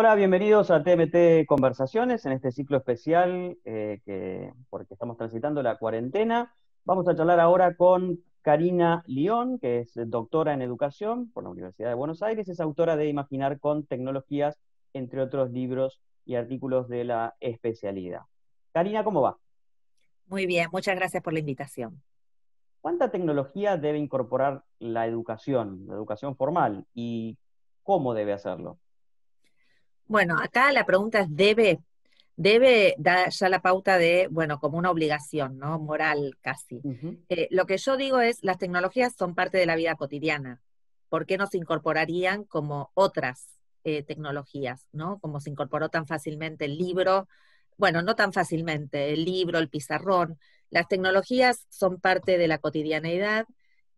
Hola, bienvenidos a TMT Conversaciones en este ciclo especial eh, porque estamos transitando la cuarentena. Vamos a charlar ahora con Karina León, que es doctora en educación por la Universidad de Buenos Aires, es autora de Imaginar con Tecnologías, entre otros libros y artículos de la especialidad. Karina, ¿cómo va? Muy bien, muchas gracias por la invitación. ¿Cuánta tecnología debe incorporar la educación, la educación formal, y cómo debe hacerlo? Bueno, acá la pregunta es, ¿debe? Debe dar ya la pauta de, bueno, como una obligación, ¿no? Moral casi. Eh, lo que yo digo es, las tecnologías son parte de la vida cotidiana. ¿Por qué no se incorporarían como otras eh, tecnologías, ¿no? Como se incorporó tan fácilmente el libro, bueno, no tan fácilmente, el libro, el pizarrón. Las tecnologías son parte de la cotidianeidad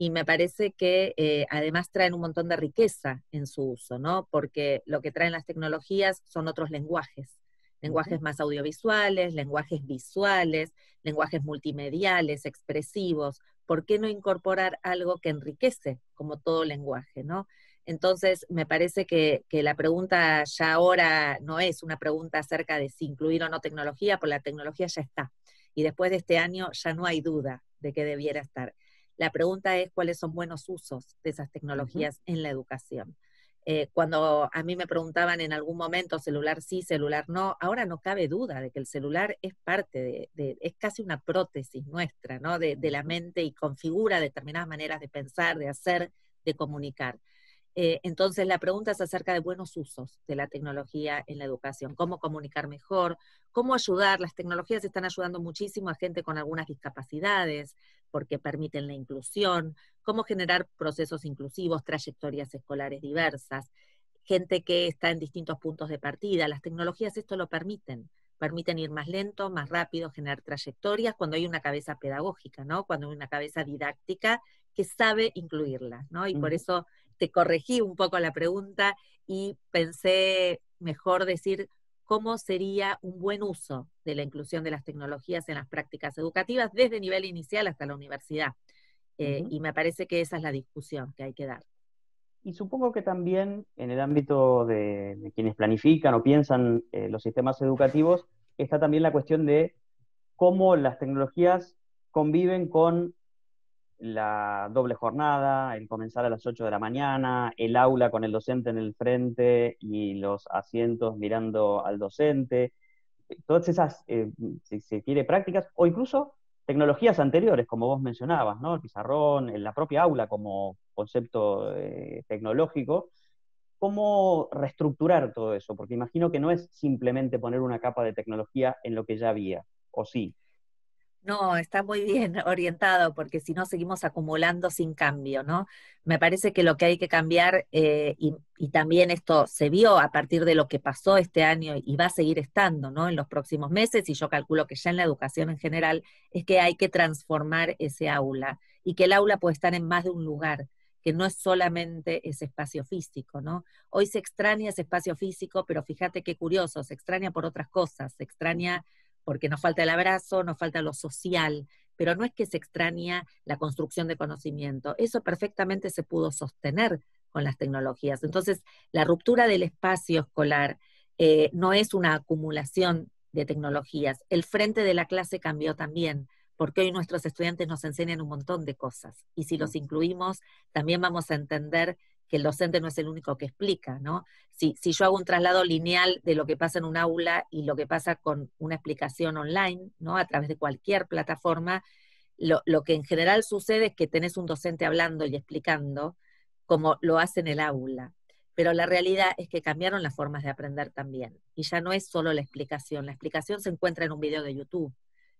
y me parece que eh, además traen un montón de riqueza en su uso, ¿no? Porque lo que traen las tecnologías son otros lenguajes, lenguajes más audiovisuales, lenguajes visuales, lenguajes multimediales, expresivos. ¿Por qué no incorporar algo que enriquece como todo lenguaje, ¿no? Entonces, me parece que, que, la pregunta ya ahora no es una pregunta acerca de si incluir o no tecnología, porque la tecnología ya está. Y después de este año ya no hay duda de que debiera estar. La pregunta es cuáles son buenos usos de esas tecnologías en la educación. Eh, cuando a mí me preguntaban en algún momento celular sí, celular no, ahora no cabe duda de que el celular es parte de, es casi una prótesis nuestra, ¿no? De, la mente y configura determinadas maneras de pensar, de hacer, de comunicar. Eh, entonces la pregunta es acerca de buenos usos de la tecnología en la educación, cómo comunicar mejor, cómo ayudar, las tecnologías están ayudando muchísimo a gente con algunas discapacidades, porque permiten la inclusión, cómo generar procesos inclusivos, trayectorias escolares diversas, gente que está en distintos puntos de partida. Las tecnologías esto lo permiten, permiten ir más lento, más rápido, generar trayectorias cuando hay una cabeza pedagógica, ¿no? Cuando hay una cabeza didáctica que sabe incluirlas, ¿no? Y por eso te corregí un poco la pregunta y pensé mejor decir cómo sería un buen uso de la inclusión de las tecnologías en las prácticas educativas desde nivel inicial hasta la universidad. Eh, y me parece que esa es la discusión que hay que dar. Y supongo que también en el ámbito de, quienes planifican o piensan eh, los sistemas educativos está también la cuestión de cómo las tecnologías conviven con la doble jornada, el comenzar a las 8 de la mañana, el aula con el docente en el frente y los asientos mirando al docente, eh, todas esas, eh, si se quiere, prácticas, o incluso tecnologías anteriores, como vos mencionabas, ¿no? El pizarrón, la propia aula como concepto eh, tecnológico, ¿cómo reestructurar todo eso? Porque imagino que no es simplemente poner una capa de tecnología en lo que ya había, ¿o sí? No, está muy bien orientado porque si no seguimos acumulando sin cambio, ¿no? Me parece que lo que hay que cambiar, eh, y, y, también esto se vio a partir de lo que pasó este año y va a seguir estando, ¿no? En los próximos meses, y yo calculo que ya en la educación en general, es que hay que transformar ese aula y que el aula puede estar en más de un lugar que no es solamente ese espacio físico, ¿no? Hoy se extraña ese espacio físico, pero fíjate qué curioso, se extraña por otras cosas, se extraña porque nos falta el abrazo, nos falta lo social, pero no es que se extraña la construcción de conocimiento. Eso perfectamente se pudo sostener con las tecnologías. Entonces, la ruptura del espacio escolar eh, no es una acumulación de tecnologías. El frente de la clase cambió también, porque hoy nuestros estudiantes nos enseñan un montón de cosas. Y si los incluimos, también vamos a entender que el docente no es el único que explica, ¿no? Si, yo hago un traslado lineal de lo que pasa en un aula y lo que pasa con una explicación online, ¿no? A través de cualquier plataforma, lo, lo que en general sucede es que tenés un docente hablando y explicando como lo hace en el aula. Pero la realidad es que cambiaron las formas de aprender también. Y ya no es solo la explicación. La explicación se encuentra en un video de YouTube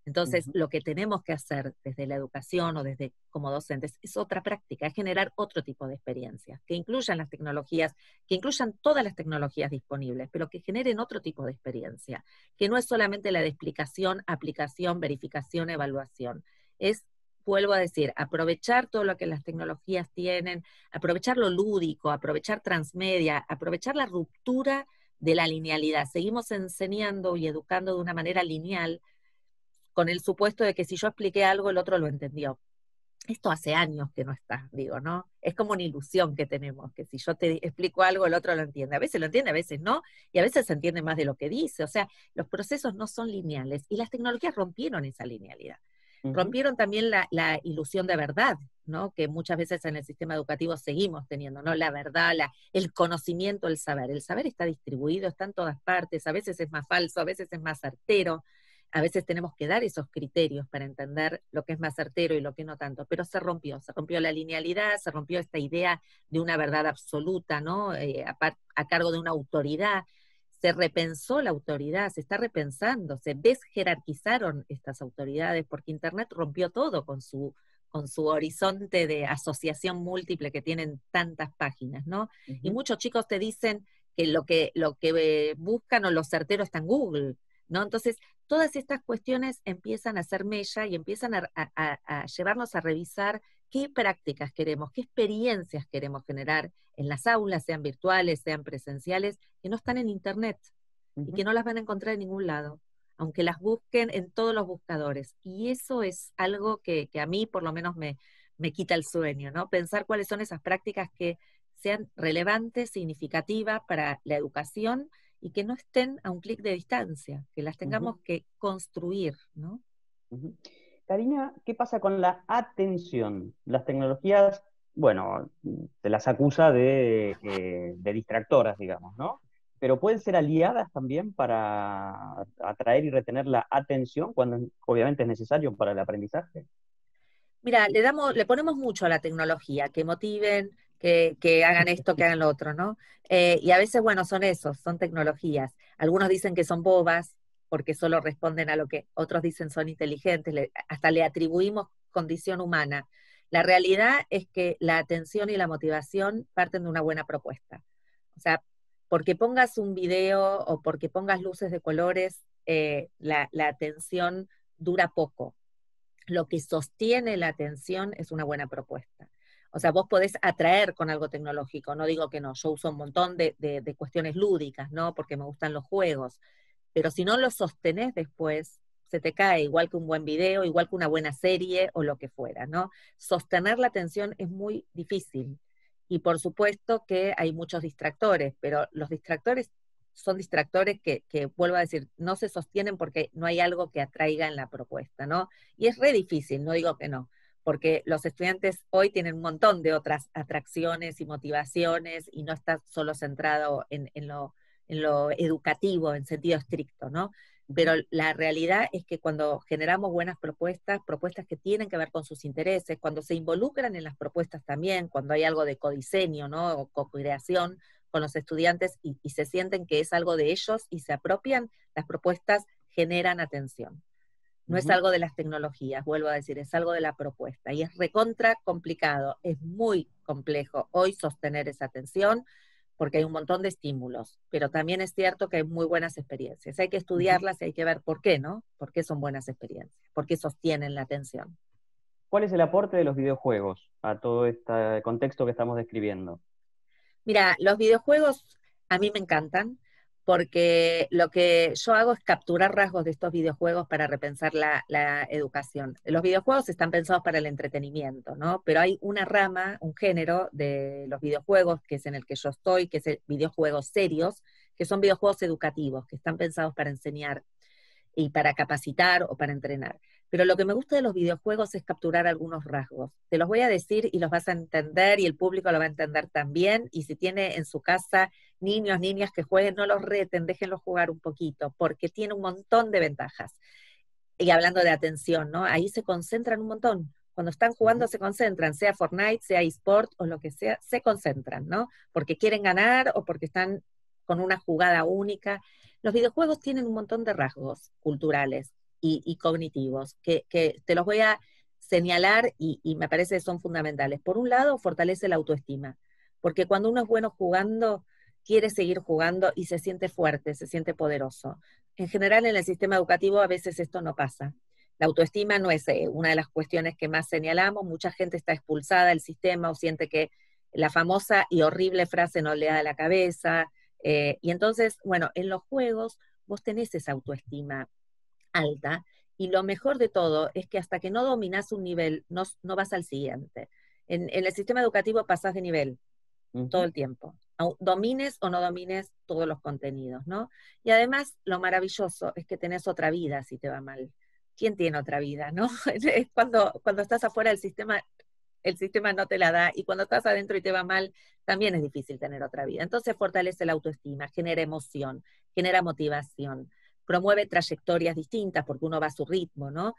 entonces, lo que tenemos que hacer desde la educación o desde como docentes es otra práctica, es generar otro tipo de experiencias que incluyan las tecnologías, que incluyan todas las tecnologías disponibles, pero que generen otro tipo de experiencia, que no es solamente la de explicación, aplicación, verificación, evaluación. Es vuelvo a decir, aprovechar todo lo que las tecnologías tienen, aprovechar lo lúdico, aprovechar transmedia, aprovechar la ruptura de la linealidad. Seguimos enseñando y educando de una manera lineal con el supuesto de que si yo expliqué algo, el otro lo entendió. Esto hace años que no está, digo, ¿no? Es como una ilusión que tenemos, que si yo te explico algo, el otro lo entiende. A veces lo entiende, a veces no, y a veces se entiende más de lo que dice. O sea, los procesos no son lineales y las tecnologías rompieron esa linealidad. Rompieron también la, ilusión de verdad, ¿no? Que muchas veces en el sistema educativo seguimos teniendo, ¿no? La verdad, el conocimiento, el saber. El saber está distribuido, está en todas partes, a veces es más falso, a veces es más certero, a veces tenemos que dar esos criterios para entender lo que es más certero y lo que no tanto, pero se rompió, se rompió la linealidad, se rompió esta idea de una verdad absoluta, ¿no? Eh, a, cargo de una autoridad, se repensó la autoridad, se está repensando, se desjerarquizaron estas autoridades porque Internet rompió todo con su con su horizonte de asociación múltiple que tienen tantas páginas, ¿no? Y muchos chicos te dicen que lo que, lo que eh, buscan o lo certero está en Google, entonces, todas estas cuestiones empiezan a ser mella y empiezan a, llevarnos a revisar qué prácticas queremos, qué experiencias queremos generar en las aulas, sean virtuales, sean presenciales, que no están en Internet y que no las van a encontrar en ningún lado aunque las busquen en todos los buscadores. Y eso es algo que, a mí por lo menos me, me, quita el sueño, ¿no? Pensar cuáles son esas prácticas que sean relevantes, significativas para la educación y que no estén a un clic de distancia, que las tengamos que construir, ¿no? Karina, ¿qué pasa con la atención? Las tecnologías, bueno, se las acusa de, eh, de distractoras, digamos, ¿no? Pero pueden ser aliadas también para atraer y retener la atención cuando obviamente es necesario para el aprendizaje. Mira, le damos, le ponemos mucho a la tecnología, que motiven, que, hagan esto, que hagan lo otro, ¿no? Eh, y a veces, bueno, son esos, son tecnologías. Algunos dicen que son bobas porque solo responden a lo que otros dicen son inteligentes, hasta le atribuimos condición humana. La realidad es que la atención y la motivación parten de una buena propuesta. O sea, porque pongas un video o porque pongas luces de colores, eh, la, atención dura poco. Lo que sostiene la atención es una buena propuesta. O sea, vos podés atraer con algo tecnológico, no digo que no, yo uso un montón de, cuestiones lúdicas, ¿no? Porque me gustan los juegos, pero si no lo sostenés después, se te cae, igual que un buen video, igual que una buena serie o lo que fuera, ¿no? Sostener la atención es muy difícil. Y por supuesto que hay muchos distractores, pero los distractores son distractores que, que, vuelvo a decir, no se sostienen porque no hay algo que atraiga en la propuesta, ¿no? Y es re difícil, no digo que no, porque los estudiantes hoy tienen un montón de otras atracciones y motivaciones y no está solo centrado en, lo, educativo, en sentido estricto, ¿no? Pero la realidad es que cuando generamos buenas propuestas, propuestas que tienen que ver con sus intereses, cuando se involucran en las propuestas también, cuando hay algo de codiseño, ¿no? O co-creación con los estudiantes y se sienten que es algo de ellos y se apropian, las propuestas generan atención. No es algo de las tecnologías, vuelvo a decir, es algo de la propuesta. Y es recontra complicado, es muy complejo hoy sostener esa atención porque hay un montón de estímulos, pero también es cierto que hay muy buenas experiencias. Hay que estudiarlas y hay que ver por qué, ¿no? ¿Por qué son buenas experiencias? ¿Por qué sostienen la atención? ¿Cuál es el aporte de los videojuegos a todo este contexto que estamos describiendo? Mira, los videojuegos a mí me encantan, porque lo que yo hago es capturar rasgos de estos videojuegos para repensar la, educación. Los videojuegos están pensados para el entretenimiento, ¿no? Pero hay una rama, un género de los videojuegos, que es en el que yo estoy, que es el videojuegos serios, que son videojuegos educativos, que están pensados para enseñar y para capacitar o para entrenar. Pero lo que me gusta de los videojuegos es capturar algunos rasgos. Te los voy a decir y los vas a entender y el público lo va a entender también. Y si tiene en su casa niños, niñas que jueguen, no los reten, déjenlos jugar un poquito, porque tiene un montón de ventajas. Y hablando de atención, ¿no? Ahí se concentran un montón. Cuando están jugando se concentran, sea Fortnite, sea eSport o lo que sea, se concentran, ¿no? Porque quieren ganar o porque están con una jugada única. Los videojuegos tienen un montón de rasgos culturales y, cognitivos, que, te los voy a señalar y, me parece que son fundamentales. Por un lado, fortalece la autoestima, porque cuando uno es bueno jugando, quiere seguir jugando y se siente fuerte, se siente poderoso. En general, en el sistema educativo a veces esto no pasa. La autoestima no es eh, una de las cuestiones que más señalamos. Mucha gente está expulsada del sistema o siente que la famosa y horrible frase no le da la cabeza. Eh, y entonces, bueno, en los juegos vos tenés esa autoestima alta y lo mejor de todo es que hasta que no dominas un nivel, no, no vas al siguiente. En, el sistema educativo pasas de nivel todo el tiempo, domines o no domines todos los contenidos, ¿no? Y además, lo maravilloso es que tenés otra vida si te va mal. ¿Quién tiene otra vida, no? cuando, cuando estás afuera del sistema, el sistema no te la da, y cuando estás adentro y te va mal, también es difícil tener otra vida. Entonces fortalece la autoestima, genera emoción, genera motivación, promueve trayectorias distintas porque uno va a su ritmo, ¿no?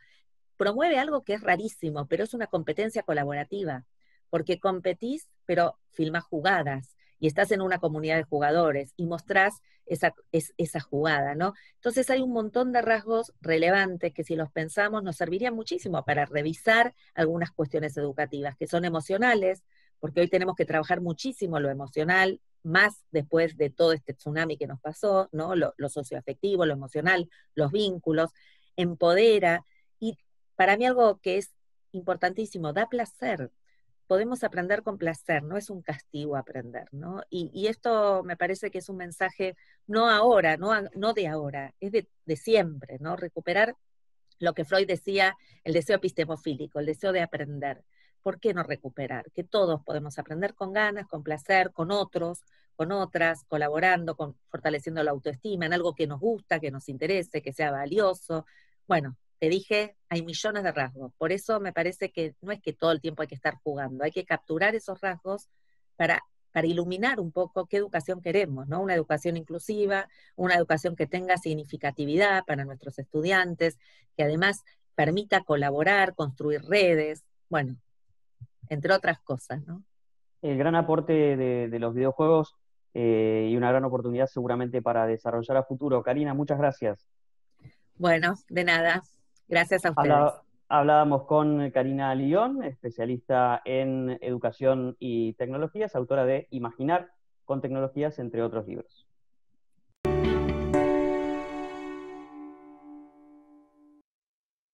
Promueve algo que es rarísimo, pero es una competencia colaborativa, porque competís, pero filmas jugadas y estás en una comunidad de jugadores y mostrás esa, esa jugada, ¿no? Entonces hay un montón de rasgos relevantes que si los pensamos nos servirían muchísimo para revisar algunas cuestiones educativas que son emocionales, porque hoy tenemos que trabajar muchísimo lo emocional, más después de todo este tsunami que nos pasó, ¿no? Lo, socioafectivo, lo emocional, los vínculos, empodera y para mí algo que es importantísimo, da placer. Podemos aprender con placer, no es un castigo aprender, ¿no? Y, esto me parece que es un mensaje no ahora, no, no de ahora, es de, de siempre, ¿no? Recuperar lo que Freud decía, el deseo epistemofílico, el deseo de aprender. ¿por qué no recuperar? Que todos podemos aprender con ganas, con placer, con otros, con otras, colaborando, fortaleciendo la autoestima en algo que nos gusta, que nos interese, que sea valioso. Bueno, te dije, hay millones de rasgos. Por eso me parece que no es que todo el tiempo hay que estar jugando, hay que capturar esos rasgos para, para iluminar un poco qué educación queremos, ¿no? Una educación inclusiva, una educación que tenga significatividad para nuestros estudiantes, que además permita colaborar, construir redes. Bueno, entre otras cosas, ¿no? El gran aporte de, los videojuegos eh, y una gran oportunidad seguramente para desarrollar a futuro. Karina, muchas gracias. Bueno, de nada. Gracias a ustedes. hablábamos con Karina León, especialista en educación y tecnologías, autora de Imaginar con tecnologías, entre otros libros.